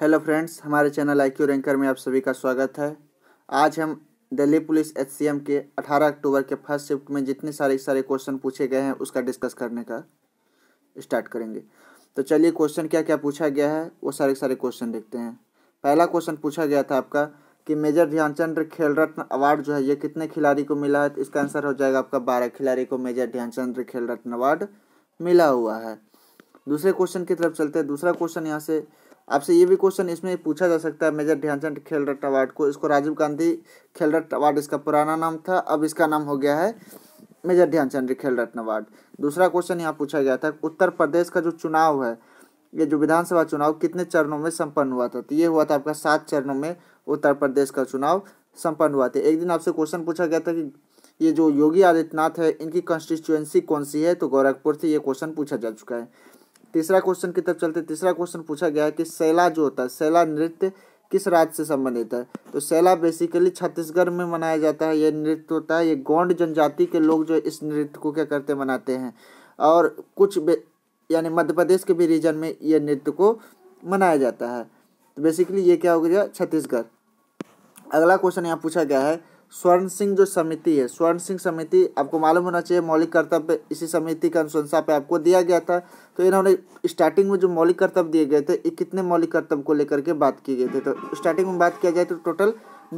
hello friends हमारे channel I Q ranker में आप सभी का स्वागत है आज हम दिल्ली पुलिस एच के 18 अक्टूबर के फर्स्ट शिफ्ट में जितने सारे सारे क्वेश्चन पूछे गए हैं उसका डिस्कस करने का स्टार्ट करेंगे तो चलिए क्वेश्चन क्या क्या पूछा गया है वो सारे सारे क्वेश्चन देखते हैं पहला क्वेश्चन पूछा गया था आपका कि मेजर ध्यानचंद खेल रत्न अवार्ड जो है ये कितने खिलाड़ी को मिला है तो इसका आंसर हो जाएगा आपका बारह खिलाड़ी को मेजर ध्यानचंद खेल रत्न अवार्ड मिला हुआ है दूसरे क्वेश्चन की तरफ चलते हैं दूसरा क्वेश्चन यहाँ से आपसे ये भी क्वेश्चन इसमें पूछा जा सकता है मेजर ध्यानचंद खेल रत्न अवार्ड को इसको राजीव गांधी खेल रत्न अवार्ड इसका पुराना नाम था अब इसका नाम हो गया है मेजर ध्यानचंद खेल रत्न अवार्ड दूसरा क्वेश्चन यहाँ पूछा गया था उत्तर प्रदेश का जो चुनाव है ये जो विधानसभा चुनाव कितने चरणों में संपन्न हुआ था तो ये हुआ था आपका सात चरणों में उत्तर प्रदेश का चुनाव संपन्न हुआ था एक दिन आपसे क्वेश्चन पूछा गया था कि ये जो योगी आदित्यनाथ है इनकी कॉन्स्टिट्यूएंसी कौन सी है तो गोरखपुर से ये क्वेश्चन पूछा जा चुका है तीसरा क्वेश्चन की तरफ चलते तीसरा क्वेश्चन पूछा गया है कि सैला जो होता है सैला नृत्य किस राज्य से संबंधित है तो सैला बेसिकली छत्तीसगढ़ में मनाया जाता है ये नृत्य होता है ये गौंड जनजाति के लोग जो इस नृत्य को क्या करते मनाते हैं और कुछ यानी मध्य प्रदेश के भी रीजन में ये नृत्य को मनाया जाता है तो बेसिकली ये क्या हो गया छत्तीसगढ़ अगला क्वेश्चन यहाँ पूछा गया है स्वर्ण सिंह जो समिति है स्वर्ण सिंह समिति आपको मालूम होना चाहिए मौलिक कर्तव्य इसी समिति का अनुशंसा पे आपको दिया गया था तो इन्होंने स्टार्टिंग में जो मौलिक कर्तव्य दिए गए थे ये कितने मौलिक कर्तव्य को लेकर के बात की गई थी तो स्टार्टिंग में बात किया जाए तो टोटल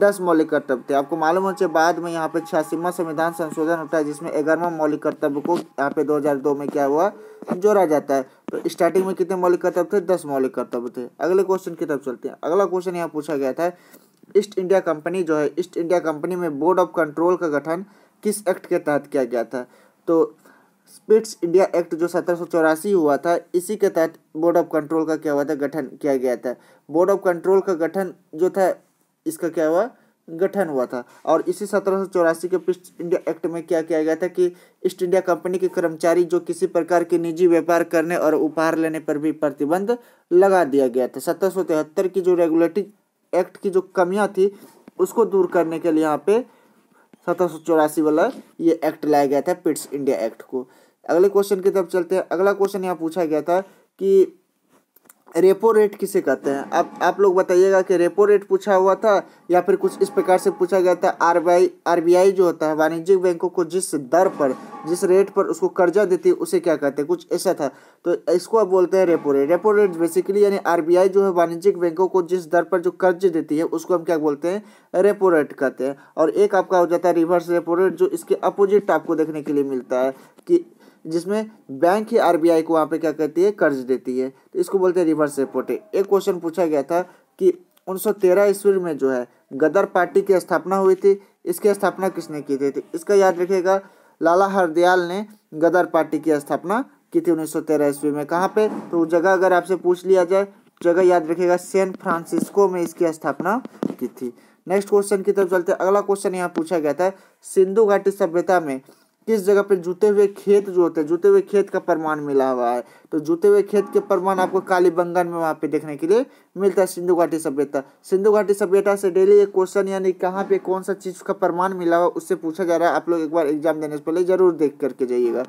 दस मौलिक कर्तव्य थे आपको मालूम होना चाहिए बाद में यहाँ पे छियासीवा संविधान संशोधन होता है जिसमें ग्यारहवा मौलिक कर्तव्य को यहाँ पे दो में क्या हुआ जोड़ा जाता है तो स्टार्टिंग में कितने मौलिक कर्तव्य थे दस मौलिक कर्तव्य थे अगले क्वेश्चन की तरफ चलते हैं अगला क्वेश्चन यहाँ पूछा गया था ईस्ट इंडिया कंपनी जो है ईस्ट इंडिया कंपनी में बोर्ड ऑफ कंट्रोल का गठन किस एक्ट के तहत किया गया था तो स्पिट्स इंडिया एक्ट जो सत्रह हुआ था इसी के तहत बोर्ड ऑफ कंट्रोल का क्या हुआ था गठन किया गया था बोर्ड ऑफ कंट्रोल का गठन जो था इसका क्या हुआ गठन हुआ था और इसी सत्रह के पिस्ट इंडिया एक्ट में क्या किया गया था कि ईस्ट इंडिया कंपनी के कर्मचारी जो किसी प्रकार के निजी व्यापार करने और उपहार लेने पर भी प्रतिबंध लगा दिया गया था सत्रह की जो रेगुलेटरी एक्ट की जो कमियां थी उसको दूर करने के लिए यहाँ पे सत्रह वाला ये एक्ट लाया गया था पिट्स इंडिया एक्ट को अगले क्वेश्चन की तरफ चलते हैं अगला क्वेश्चन यहाँ पूछा गया था कि रेपो रेट किसे कहते हैं आप आप लोग बताइएगा कि रेपो रेट पूछा हुआ था या फिर कुछ इस प्रकार से पूछा गया था आरबीआई आरबीआई जो होता है वाणिज्यिक बैंकों को जिस दर पर जिस रेट पर उसको कर्जा देती है उसे क्या कहते हैं कुछ ऐसा था तो इसको आप बोलते हैं repo rate repo rate basically यानी आर जो है वाणिज्यिक बैंकों को जिस दर पर जो कर्ज देती है उसको हम क्या बोलते हैं रेपो रेट कहते हैं और एक आपका हो जाता है रिवर्स रेपो रेट जो इसके अपोजिट आपको देखने के लिए मिलता है कि जिसमें बैंक ही आरबीआई को वहाँ पे क्या करती है कर्ज देती है तो इसको बोलते हैं रिवर्स रिपोर्टिंग एक क्वेश्चन पूछा गया था कि तेरह ईस्वी में जो है गदर पार्टी की स्थापना हुई थी इसकी स्थापना किसने की थी तो इसका याद रखिएगा लाला हरदयाल ने गदर पार्टी की स्थापना की थी तेरह ईस्वी में कहाँ पे तो जगह अगर आपसे पूछ लिया जाए जगह याद रखिएगा सैन फ्रांसिस्को में इसकी स्थापना की थी नेक्स्ट क्वेश्चन की तरफ चलते अगला क्वेश्चन यहाँ पूछा गया था सिंधु घाटी सभ्यता में किस जगह पे जुते हुए खेत जो होते हैं जुते हुए खेत का प्रमाण मिला हुआ है तो जुते हुए खेत के प्रमाण आपको कालीबंगन में वहाँ पे देखने के लिए मिलता है सिंधु घाटी सभ्यता सिंधु घाटी सभ्यता से डेली एक क्वेश्चन यानी कहाँ पे कौन सा चीज़ का प्रमाण मिला हुआ उससे पूछा जा रहा है आप लोग एक बार एग्जाम देने से पहले ज़रूर देख करके जाइएगा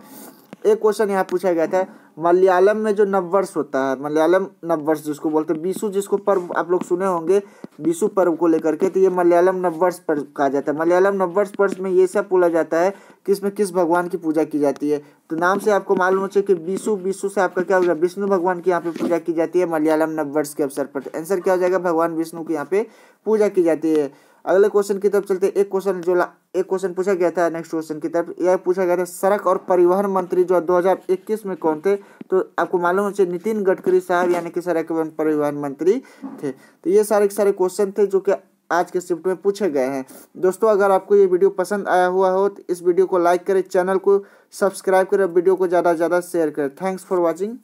एक क्वेश्चन यहाँ पूछा गया था मलयालम में जो नववर्ष होता है मलयालम नववर्ष जिसको बोलते हैं बीसु जिसको पर्व आप लोग सुने होंगे बीसु पर्व को लेकर के तो ये मलयालम नववर्ष पर कहा जाता है मलयालम नववर्ष पर्व में ये सब बोला जाता है कि इसमें किस भगवान की पूजा की जाती है तो नाम से आपको मालूम हो चाहिए कि बीसु बीसु से आपका क्या हो जाएगा विष्णु भगवान की यहाँ पे पूजा की जाती है मलयालम नववर्ष के अवसर पर आंसर तो क्या हो जाएगा भगवान विष्णु की यहाँ पे पूजा की जाती है अगले क्वेश्चन की तरफ चलते एक क्वेश्चन जो एक क्वेश्चन पूछा गया था नेक्स्ट क्वेश्चन की तरफ यह पूछा गया था सड़क और परिवहन मंत्री जो 2021 में कौन थे तो आपको मालूम होना नितिन गडकरी साहब यानी कि सड़क एवं परिवहन मंत्री थे तो ये सारे सारे क्वेश्चन थे जो कि आज के शिफ्ट में पूछे गए हैं दोस्तों अगर आपको ये वीडियो पसंद आया हुआ हो तो इस वीडियो को लाइक करें चैनल को सब्सक्राइब करें वीडियो को ज़्यादा से ज़्यादा शेयर करें थैंक्स फॉर वॉचिंग